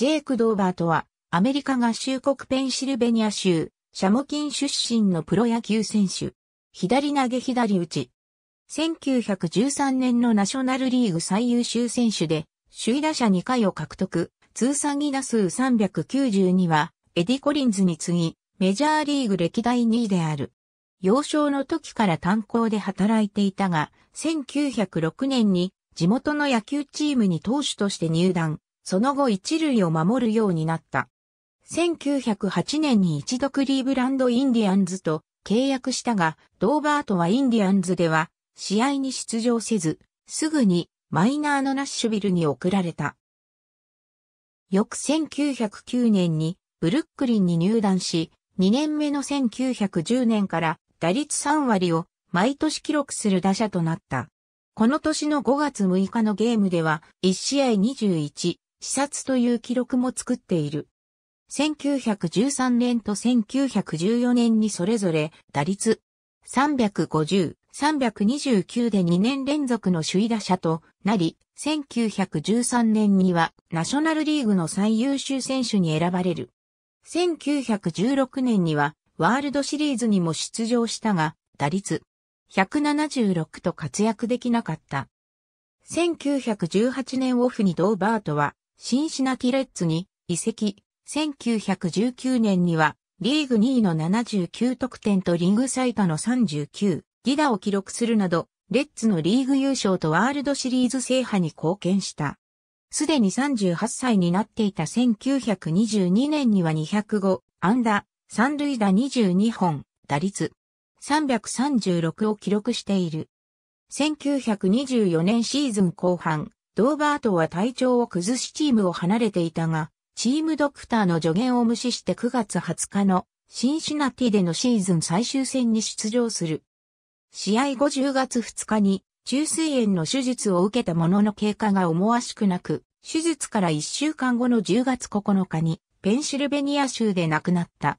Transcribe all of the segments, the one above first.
ジェイク・ドーバーとは、アメリカ合衆国ペンシルベニア州、シャモキン出身のプロ野球選手。左投げ左打ち。1913年のナショナルリーグ最優秀選手で、首位打者2回を獲得、通算2打数392は、エディ・コリンズに次ぎ、メジャーリーグ歴代2位である。幼少の時から炭鉱で働いていたが、1906年に地元の野球チームに投手として入団、その後一塁を守るようになった。1908年に一度クリーブランドインディアンズと契約したが、ドーバートはインディアンズでは試合に出場せず、すぐにマイナーのナッシュビルに送られた。翌1909年にブルックリンに入団し、2年目の1910年から打率3割を毎年記録する打者となった。この年の5月6日のゲームでは1試合21視察という記録も作っている。1913年と1914年にそれぞれ打率350、329で2年連続の首位打者となり、1913年にはナショナルリーグの最優秀選手に選ばれる。1916年にはワールドシリーズにも出場したが、打率176と活躍できなかった。1918年オフにドーバートはシンシナティレッツに移籍。1919年にはリーグ2位の79得点とリーグ最多の39、ギダを記録するなど、レッツのリーグ優勝とワールドシリーズ制覇に貢献した。すでに38歳になっていた1922年には205、安打、三塁打22本、打率、336を記録している。1924年シーズン後半、ドーバートは体調を崩しチームを離れていたが、チームドクターの助言を無視して9月20日のシンシナティでのシーズン最終戦に出場する。試合後10月2日に中水炎の手術を受けたものの経過が思わしくなく、手術から1週間後の10月9日にペンシルベニア州で亡くなった。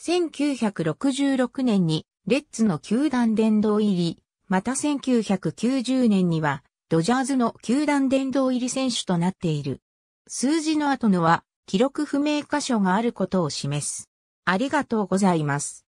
1966年にレッツの球団殿堂入り、また1990年にはドジャーズの球団殿堂入り選手となっている。数字の後のは、記録不明箇所があることを示す。ありがとうございます。